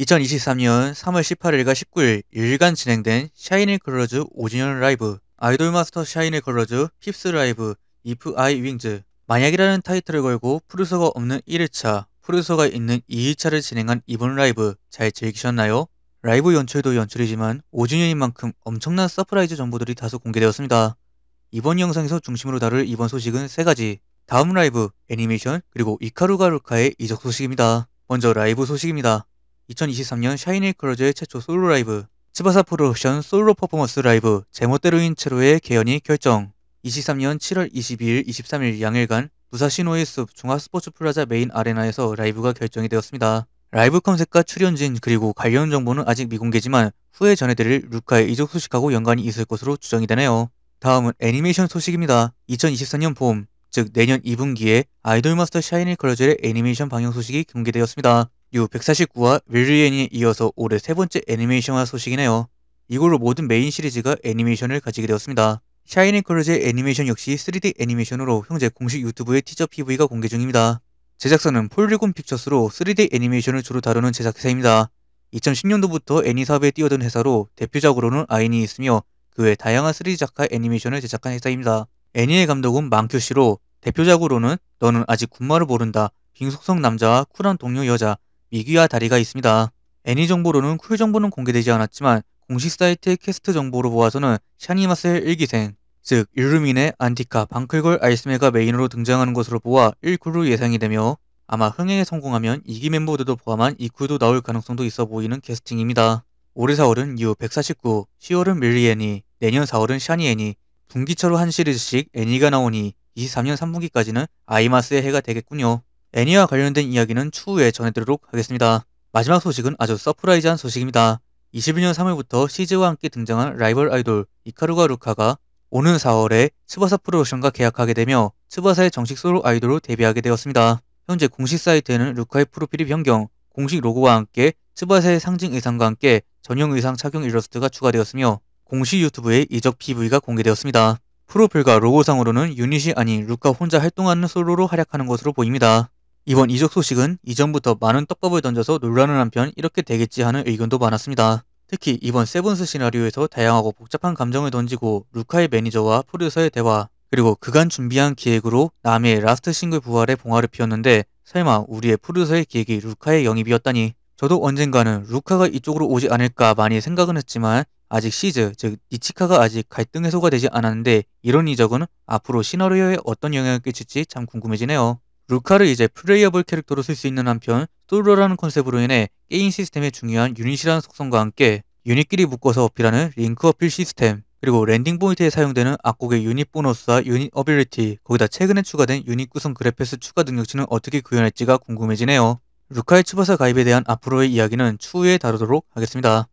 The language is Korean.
2023년 3월 18일과 19일 일간 진행된 샤이니 컬러즈 5주년 라이브, 아이돌 마스터 샤이니 컬러즈 힙스 라이브, If I Wings, 만약이라는 타이틀을 걸고 프루서가 없는 1회차, 프루서가 있는 2회차를 진행한 이번 라이브 잘 즐기셨나요? 라이브 연출도 연출이지만 5주년인 만큼 엄청난 서프라이즈 정보들이 다소 공개되었습니다. 이번 영상에서 중심으로 다룰 이번 소식은 3가지 다음 라이브, 애니메이션, 그리고 이카루가 루카의 이적 소식입니다. 먼저 라이브 소식입니다. 2023년 샤이니 크루즈의 최초 솔로 라이브, 치바사 프로덕션 솔로 퍼포먼스 라이브 제멋대로인 채로의 개연이 결정 23년 7월 22일, 23일 양일간 무사시노의 숲 중화스포츠 플라자 메인 아레나에서 라이브가 결정이 되었습니다. 라이브 컨셉과 출연진 그리고 관련 정보는 아직 미공개지만 후에 전해드릴 루카의 이적 소식하고 연관이 있을 것으로 추정이 되네요. 다음은 애니메이션 소식입니다. 2024년 봄, 즉 내년 2분기에 아이돌 마스터 샤이니 크루즈의 애니메이션 방영 소식이 공개되었습니다. 유 149화 윌리엔이 이어서 올해 세 번째 애니메이션화 소식이네요. 이걸로 모든 메인 시리즈가 애니메이션을 가지게 되었습니다. 샤이닝 컬러즈의 애니메이션 역시 3D 애니메이션으로 현재 공식 유튜브의 티저 PV가 공개 중입니다. 제작사는 폴리곤 픽처스로 3D 애니메이션을 주로 다루는 제작회사입니다. 2010년도부터 애니 사업에 뛰어든 회사로 대표작으로는 아인이 있으며 그 외 다양한 3D 작가 애니메이션을 제작한 회사입니다. 애니의 감독은 망큐 씨로 대표작으로는 너는 아직 군마를 모른다, 빙속성 남자와 쿨한 동료 여자, 미귀와 다리가 있습니다. 애니 정보로는 쿨 정보는 공개되지 않았지만 공식 사이트의 캐스트 정보로 보아서는 샤니마스의 일기생, 즉 일루민의 안티카 방클걸 아이스메가 메인으로 등장하는 것으로 보아 1쿨로 예상이 되며 아마 흥행에 성공하면 2기 멤버들도 포함한 2쿨도 나올 가능성도 있어 보이는 캐스팅입니다. 올해 4월은 뉴 149, 10월은 밀리 애니, 내년 4월은 샤니 애니, 분기차로 한 시리즈씩 애니가 나오니 23년 3분기까지는 아이마스의 해가 되겠군요. 애니와 관련된 이야기는 추후에 전해드리도록 하겠습니다. 마지막 소식은 아주 서프라이즈한 소식입니다. 21년 3월부터 시즈와 함께 등장한 라이벌 아이돌 이카루가 루카가 오는 4월에 츠바사 프로모션과 계약하게 되며 츠바사의 정식 솔로 아이돌로 데뷔하게 되었습니다. 현재 공식 사이트에는 루카의 프로필이 변경, 공식 로고와 함께 츠바사의 상징 의상과 함께 전용 의상 착용 일러스트가 추가되었으며 공식 유튜브에 이적 PV가 공개되었습니다. 프로필과 로고상으로는 유닛이 아닌 루카 혼자 활동하는 솔로로 활약하는 것으로 보입니다. 이번 이적 소식은 이전부터 많은 떡밥을 던져서 논란을 한편 이렇게 되겠지 하는 의견도 많았습니다. 특히 이번 세븐스 시나리오에서 다양하고 복잡한 감정을 던지고 루카의 매니저와 프로듀서의 대화 그리고 그간 준비한 기획으로 남의 라스트 싱글 부활의 봉화를 피웠는데 설마 우리의 프로듀서의 기획이 루카의 영입이었다니 저도 언젠가는 루카가 이쪽으로 오지 않을까 많이 생각은 했지만 아직 시즈 즉 니치카가 아직 갈등 해소가 되지 않았는데 이런 이적은 앞으로 시나리오에 어떤 영향을 끼칠지 참 궁금해지네요. 루카를 이제 플레이어블 캐릭터로 쓸 수 있는 한편 솔로라는 컨셉으로 인해 게임 시스템의 중요한 유닛이라는 속성과 함께 유닛끼리 묶어서 어필하는 링크 어필 시스템 그리고 랜딩 포인트에 사용되는 악곡의 유닛 보너스와 유닛 어빌리티 거기다 최근에 추가된 유닛 구성 그래패스 추가 능력치는 어떻게 구현할지가 궁금해지네요. 루카의 추바사 가입에 대한 앞으로의 이야기는 추후에 다루도록 하겠습니다.